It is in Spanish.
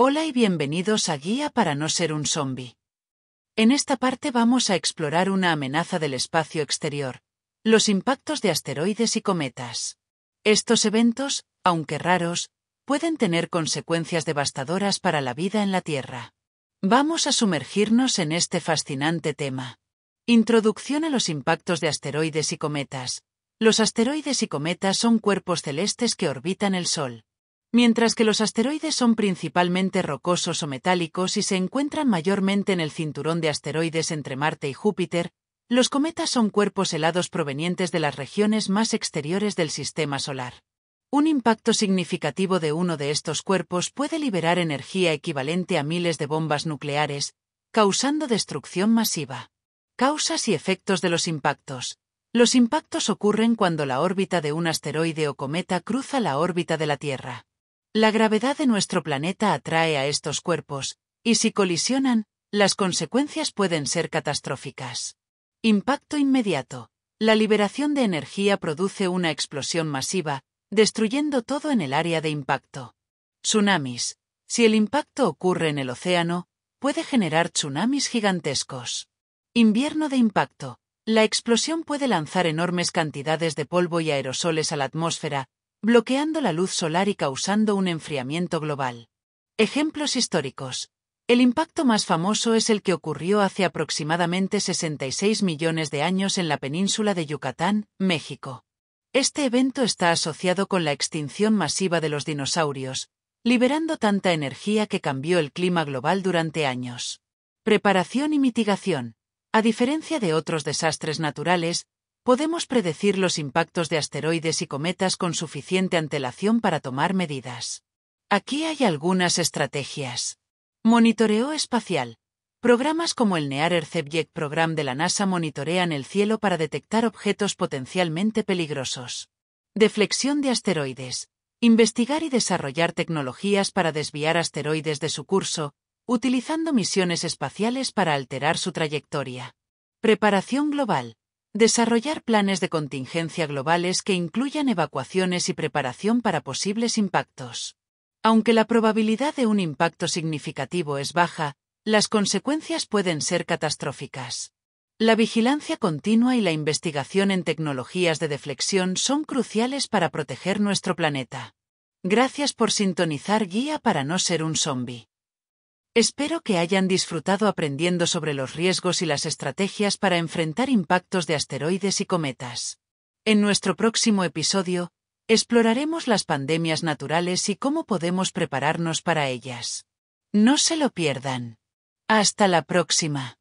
Hola y bienvenidos a Guía para no ser un zombie. En esta parte vamos a explorar una amenaza del espacio exterior, los impactos de asteroides y cometas. Estos eventos, aunque raros, pueden tener consecuencias devastadoras para la vida en la Tierra. Vamos a sumergirnos en este fascinante tema. Introducción a los impactos de asteroides y cometas. Los asteroides y cometas son cuerpos celestes que orbitan el Sol. Mientras que los asteroides son principalmente rocosos o metálicos y se encuentran mayormente en el cinturón de asteroides entre Marte y Júpiter, los cometas son cuerpos helados provenientes de las regiones más exteriores del sistema solar. Un impacto significativo de uno de estos cuerpos puede liberar energía equivalente a miles de bombas nucleares, causando destrucción masiva. Causas y efectos de los impactos. Los impactos ocurren cuando la órbita de un asteroide o cometa cruza la órbita de la Tierra. La gravedad de nuestro planeta atrae a estos cuerpos, y si colisionan, las consecuencias pueden ser catastróficas. Impacto inmediato. La liberación de energía produce una explosión masiva, destruyendo todo en el área de impacto. Tsunamis. Si el impacto ocurre en el océano, puede generar tsunamis gigantescos. Invierno de impacto. La explosión puede lanzar enormes cantidades de polvo y aerosoles a la atmósfera, bloqueando la luz solar y causando un enfriamiento global. Ejemplos históricos. El impacto más famoso es el que ocurrió hace aproximadamente 66 millones de años en la península de Yucatán, México. Este evento está asociado con la extinción masiva de los dinosaurios, liberando tanta energía que cambió el clima global durante años. Preparación y mitigación. A diferencia de otros desastres naturales, Podemos predecir los impactos de asteroides y cometas con suficiente antelación para tomar medidas. Aquí hay algunas estrategias. Monitoreo espacial. Programas como el NEAR Object Program de la NASA monitorean el cielo para detectar objetos potencialmente peligrosos. Deflexión de asteroides. Investigar y desarrollar tecnologías para desviar asteroides de su curso, utilizando misiones espaciales para alterar su trayectoria. Preparación global. Desarrollar planes de contingencia globales que incluyan evacuaciones y preparación para posibles impactos. Aunque la probabilidad de un impacto significativo es baja, las consecuencias pueden ser catastróficas. La vigilancia continua y la investigación en tecnologías de deflexión son cruciales para proteger nuestro planeta. Gracias por sintonizar Guía para no ser un zombi. Espero que hayan disfrutado aprendiendo sobre los riesgos y las estrategias para enfrentar impactos de asteroides y cometas. En nuestro próximo episodio, exploraremos las pandemias naturales y cómo podemos prepararnos para ellas. No se lo pierdan. Hasta la próxima.